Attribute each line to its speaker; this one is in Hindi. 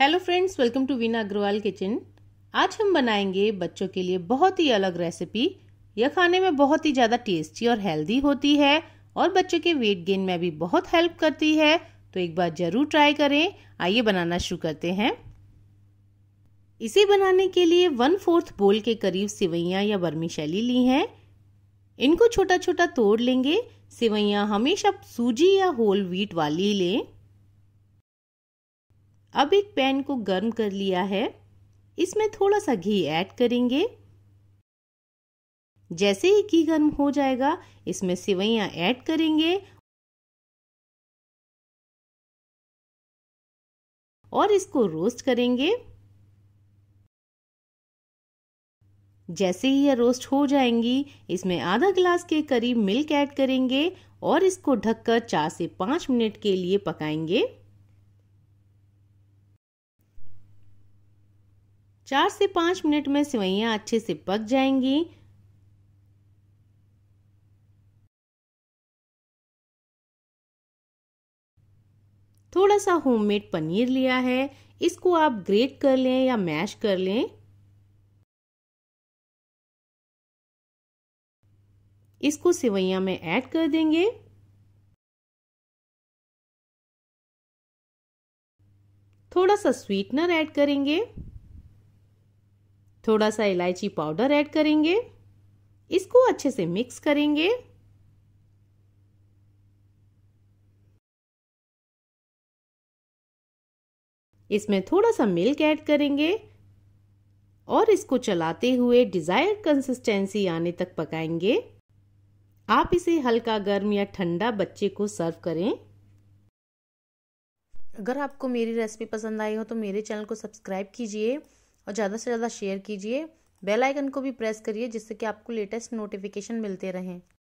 Speaker 1: hello friends welcome to Veena Agarwal kitchen आज हम बनाएंगे बच्चों के लिए बहुत ही अलग रेसिपी यह खाने में बहुत ही ज़्यादा टेस्टी और हेल्दी होती है और बच्चों के वेट गेन में भी बहुत हेल्प करती है तो एक बार ज़रूर ट्राई करें आइए बनाना शुरू करते हैं इसे बनाने के लिए वन फोर्थ बोल के करीब सिवैयाँ या बर्मी शैली ली हैं इनको छोटा छोटा तोड़ लेंगे सिवैयाँ हमेशा सूजी या होल व्हीट वाली लें अब एक पैन को गर्म कर लिया है इसमें थोड़ा सा घी ऐड करेंगे
Speaker 2: जैसे ही घी गर्म हो जाएगा इसमें सिवैया ऐड करेंगे और इसको रोस्ट करेंगे
Speaker 1: जैसे ही यह रोस्ट हो जाएंगी इसमें आधा ग्लास के करीब मिल्क ऐड करेंगे और इसको ढककर चार से पांच मिनट के लिए पकाएंगे चार से पाँच मिनट में सिवैयाँ अच्छे से पक जाएंगी थोड़ा सा होममेड पनीर लिया है इसको आप ग्रेट कर लें या मैश कर लें
Speaker 2: इसको सिवैया में ऐड कर देंगे
Speaker 1: थोड़ा सा स्वीटनर ऐड करेंगे थोड़ा सा इलायची पाउडर ऐड करेंगे इसको अच्छे से मिक्स करेंगे इसमें थोड़ा सा मिल्क ऐड करेंगे और इसको चलाते हुए डिजायर कंसिस्टेंसी आने तक पकाएंगे आप इसे हल्का गर्म या ठंडा बच्चे को सर्व करें अगर आपको मेरी रेसिपी पसंद आई हो तो मेरे चैनल को सब्सक्राइब कीजिए और ज़्यादा से ज़्यादा शेयर कीजिए बेल आइकन को भी प्रेस करिए जिससे कि आपको लेटेस्ट नोटिफिकेशन मिलते रहें